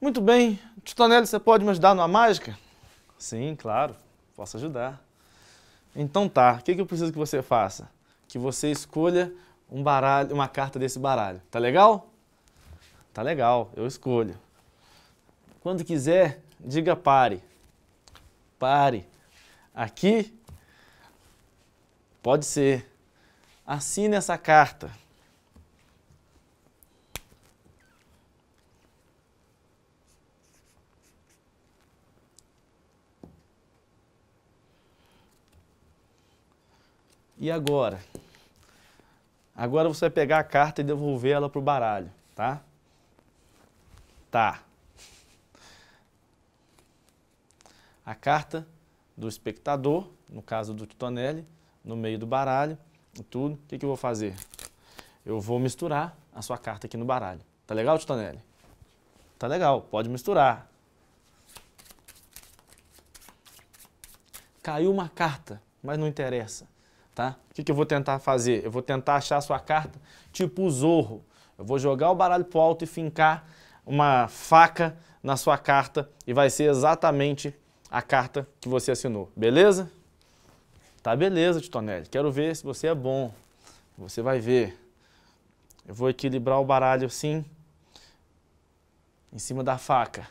Muito bem. Titonelli, você pode me ajudar numa mágica? Sim, claro. Posso ajudar. Então tá, o que, que eu preciso que você faça? Que você escolha um baralho, uma carta desse baralho. Tá legal? Tá legal, eu escolho. Quando quiser, diga pare. Pare. Aqui, pode ser. Assine essa carta. E agora? Agora você vai pegar a carta e devolver ela para o baralho, tá? Tá. A carta do espectador, no caso do Titonelli, no meio do baralho e tudo. O que, que eu vou fazer? Eu vou misturar a sua carta aqui no baralho. Tá legal, Titonelli? Tá legal, pode misturar. Caiu uma carta, mas não interessa tá? O que, que eu vou tentar fazer? Eu vou tentar achar a sua carta tipo o Zorro. Eu vou jogar o baralho pro alto e fincar uma faca na sua carta e vai ser exatamente a carta que você assinou, beleza? Tá beleza, Titonelli. Quero ver se você é bom. Você vai ver. Eu vou equilibrar o baralho assim, em cima da faca.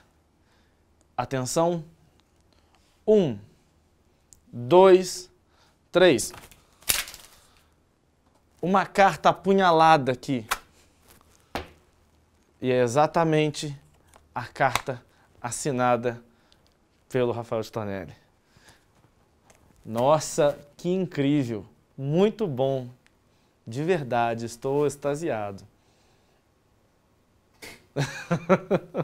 Atenção. Um, dois, três uma carta apunhalada aqui. E é exatamente a carta assinada pelo Rafael Stanelli. Nossa, que incrível! Muito bom! De verdade, estou extasiado.